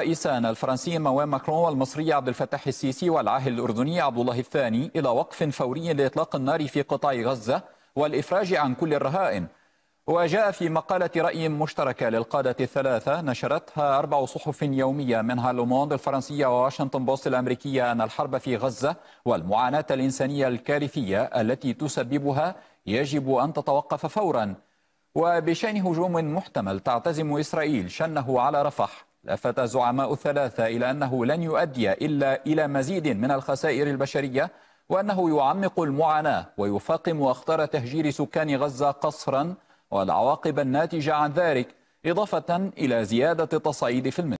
رئيسان الفرنسيهما ماكرون والمصري عبد الفتاح السيسي والعاهل الاردني عبد الله الثاني الى وقف فوري لاطلاق النار في قطاع غزه والافراج عن كل الرهائن. وجاء في مقاله راي مشتركه للقاده الثلاثه نشرتها اربع صحف يوميه منها لوموند الفرنسيه وواشنطن بوست الامريكيه ان الحرب في غزه والمعاناه الانسانيه الكارثيه التي تسببها يجب ان تتوقف فورا. وبشان هجوم محتمل تعتزم اسرائيل شنه على رفح لفت زعماء الثلاثة إلى أنه لن يؤدي إلا إلى مزيد من الخسائر البشرية وأنه يعمق المعاناة ويفاقم أخطار تهجير سكان غزة قصرا والعواقب الناتجة عن ذلك إضافة إلى زيادة التصعيد في المنطقة